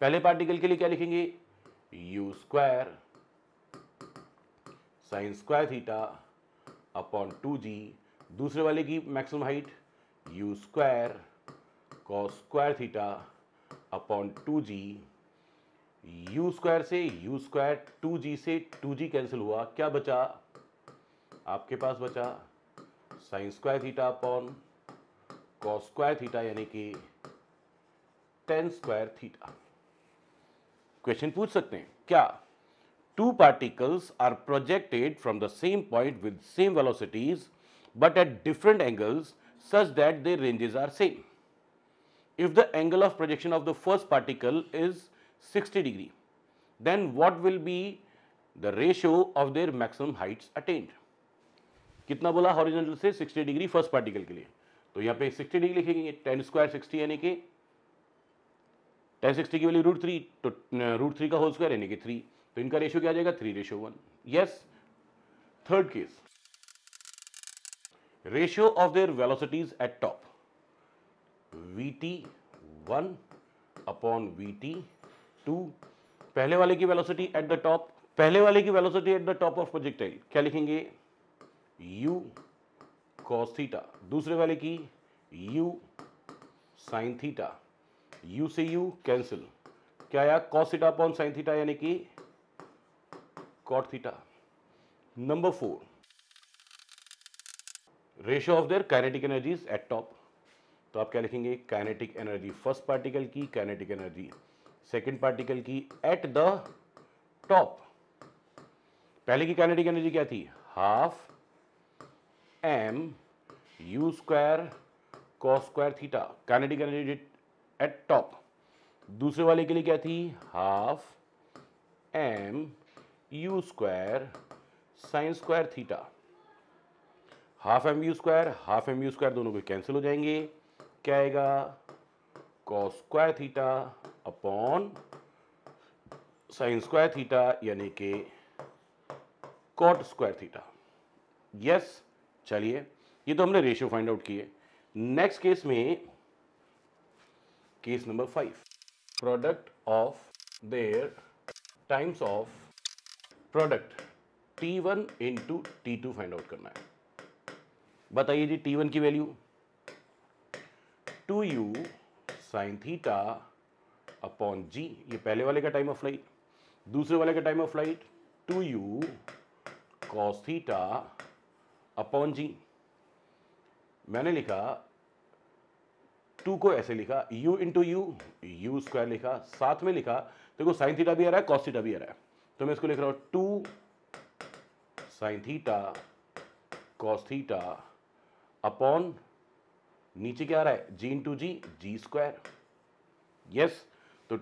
पहले पार्टिकल के लिए क्या लिखेंगे u square sine square theta upon two g दूसरे वाले की maximum height u square cos square theta upon two g u square से यू स्क्वायर टू जी से टू जी कैंसिल हुआ क्या बचा आपके पास बचा sine square theta upon cos square theta यानी कि टेन स्क्वायर थीटा क्वेश्चन पूछ सकते हैं क्या two particles are projected from the same point with same velocities but at different angles such that they ranges are same if the angle of projection of the first particle is 60 degree then what will be the ratio of their maximum heights attained कितना बोला हॉरिजॉन्टल से 60 डिग्री फर्स्ट पार्टिकल के लिए तो यहाँ पे 60 डिग्री लिखेंगे टेन स्क्वायर सिक्सटी यानी कि टेन सिक्सटी की वाली रूट थ्री तो रूट थ्री का होल स्क्वायर यानी कि थ्री तो इनका रेशियो क्या आ जाएगा three ratio one yes third case ratio of their velocities at top we T one upon v T two पहले वाले की वेलोसिटी एट द टॉप पहले वाले की velocity at the top of projectile क्या लिखेंगे यू कॉस थीटा दूसरे वाले की यू साइन थीटा यू से यू कैंसिल क्या आया cos theta upon sine theta यानी कि cot theta number four ratio of their kinetic energies at top तो आप क्या लिखेंगे काइनेटिक एनर्जी फर्स्ट पार्टिकल की काइनेटिक एनर्जी सेकंड पार्टिकल की एट द टॉप पहले की काइनेटिक एनर्जी क्या थी half m u square cos square theta kinetic energy at top दूसरे वाले के लिए क्या थी half m u square sine square theta half m u square half m u square दोनों के कैंसिल हो जाएंगे क्या आएगा cos square theta upon sine square theta यानी के कॉट स्क्वायर थीटा यस चलिए ये तो हमने रेशियो फाइंड आउट किए नेक्स्ट केस में case number five product of their times of product T1 one into T two find out करना है बताइए जी T1 की value 2u u sine theta upon g ये पहले वाले का टाइम ऑफ फ्लाइट दूसरे वाले का time of flight 2u u cos theta upon g मैंने लिखा टू को ऐसे लिखा u into u u square लिखा साथ में लिखा देखो साइन थीटा भी आ रहा है कॉस थीटा भी आ रहा है तो मैं इसको लिख रहा हूं two sine theta cos theta upon नीचे क्या आ रहा है g into g g square yes तो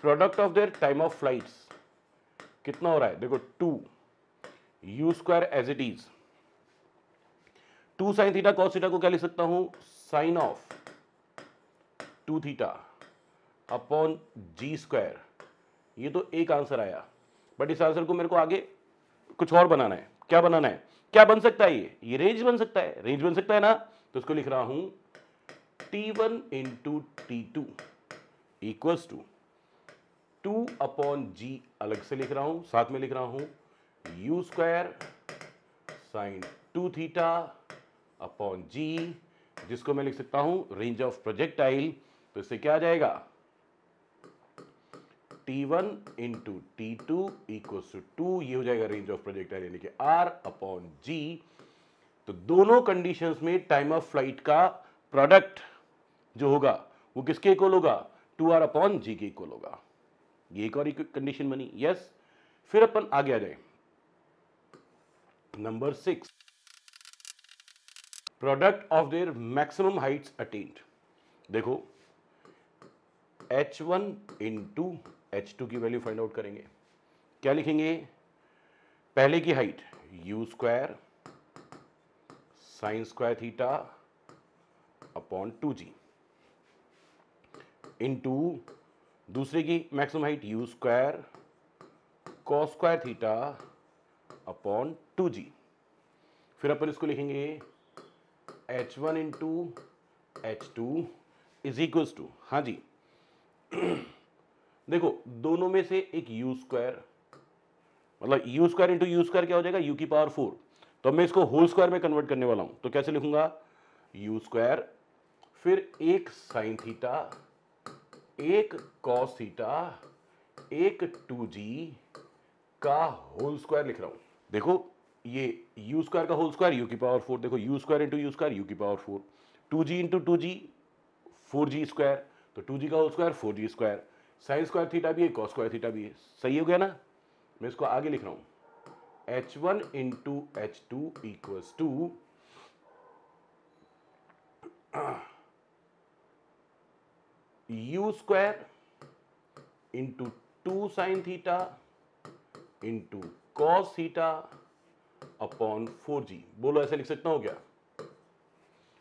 product of their time of flights कितना हो रहा है देखो two u square as it is two sine theta cos theta को क्या लिख सकता हूं sine of two theta upon g square ये तो एक आंसर आया बट इस आंसर को मेरे को आगे कुछ और बनाना है क्या बनाना है क्या बन सकता है ये ये रेंज बन सकता है रेंज बन सकता है ना तो इसको लिख रहा हूं T one into T two equals to two upon g अलग से लिख रहा हूं साथ में लिख रहा हूं u square sine two theta upon g जिसको मैं लिख सकता हूं रेंज ऑफ प्रोजेक्टाइल तो इससे क्या आ जाएगा T one into T two equal to two ये हो जाएगा रेंज ऑफ प्रोजेक्टाइल यानी कि आर अपॉन जी तो दोनों कंडीशंस में टाइम ऑफ फ्लाइट का प्रोडक्ट जो होगा वो किसके इक्वल होगा टू आर अपॉन जी के इक्वल होगा ये एक और कंडीशन बनी यस फिर अपन आगे आ जाए number six product of their maximum heights attained देखो H one into H two की वैल्यू फाइंड आउट करेंगे क्या लिखेंगे पहले की height u square sine square theta upon two g into दूसरे की maximum height u square cos square theta upon two g फिर अपन इसको लिखेंगे H one into H two is equals to हाँ जी देखो दोनों में से एक यू स्क्वायर मतलब u square into u square क्या हो जाएगा यू की पावर फोर तो मैं इसको होल स्क्वायर में कन्वर्ट करने वाला हूं तो कैसे लिखूंगा यू स्क्वायर फिर एक साइन थीटा एक कॉस थीटा एक टू जी का होल स्क्वायर लिख रहा हूं देखो ये यू स्क्वायर का होल स्क्वायर यू की पावर फोर देखो u square into u square u की power four two g into two g four g square तो टू जी का whole square four g square sine square theta भी है कॉस स्क्वायर थीटा भी है सही हो गया ना मैं इसको आगे लिख रहा हूँ H one into H two equals to u square into two sine theta into cos theta upon four g बोलो ऐसे लिख सकता हूं क्या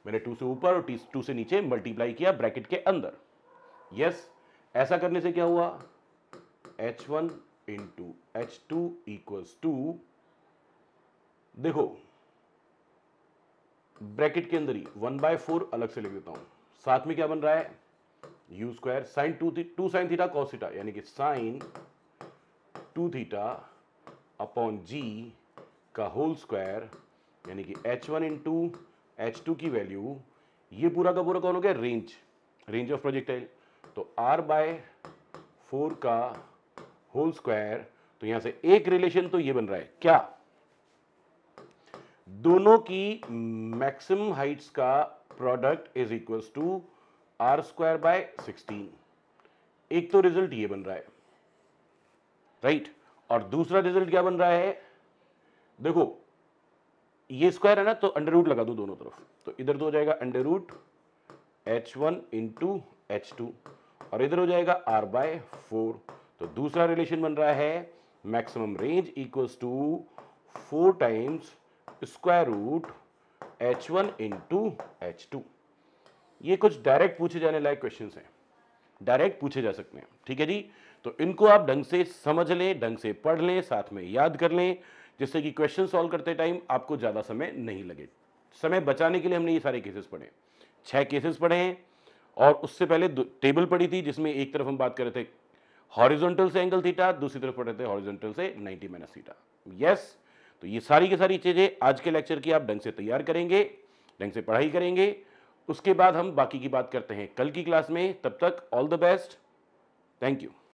मैंने टू से ऊपर और टू से नीचे मल्टीप्लाई किया ब्रैकेट के अंदर यस ऐसा करने से क्या हुआ H one into H two equals to देखो ब्रैकेट के अंदर ही वन बाय फोर अलग से लिख देता हूं साथ में क्या बन रहा है u square sine two theta two sine theta cos theta यानी कि sine two theta upon g का होल स्क्वायर यानी कि H one into H two की वैल्यू ये पूरा का पूरा कौन हो गया रेंज रेंज ऑफ प्रोजेक्टाइल तो आर बाय फोर का होल स्क्वायर तो यहां से एक रिलेशन तो ये बन रहा है क्या दोनों की मैक्सिमम हाइट्स का product is equals to R square by sixteen एक तो रिजल्ट ये बन रहा है राइट right? और दूसरा रिजल्ट क्या बन रहा है देखो ये स्क्वायर है ना तो अंडर रूट लगा दो दोनों तरफ तो इधर तो हो जाएगा under root H one into H two और इधर हो जाएगा आर बाय फोर तो दूसरा रिलेशन बन रहा है maximum range equals to four times square root H one into H two ये कुछ डायरेक्ट पूछे जाने लायक क्वेश्चन हैं डायरेक्ट पूछे जा सकते हैं ठीक है जी तो इनको आप ढंग से समझ लें ढंग से पढ़ लें साथ में याद कर लें जिससे कि क्वेश्चन सॉल्व करते टाइम आपको ज़्यादा समय नहीं लगे समय बचाने के लिए हमने ये सारे केसेस पढ़े छः केसेस पढ़े हैं और उससे पहले टेबल पढ़ी थी जिसमें एक तरफ हम बात कर रहे थे हॉरिजॉन्टल से एंगल थीटा दूसरी तरफ पढ़ रहे थे हॉरिजॉन्टल से 90 माइनस थीटा यस तो ये सारी की सारी चीज़ें आज के लेक्चर की आप ढंग से तैयार करेंगे ढंग से पढ़ाई करेंगे उसके बाद हम बाकी की बात करते हैं कल की क्लास में तब तक all the best thank you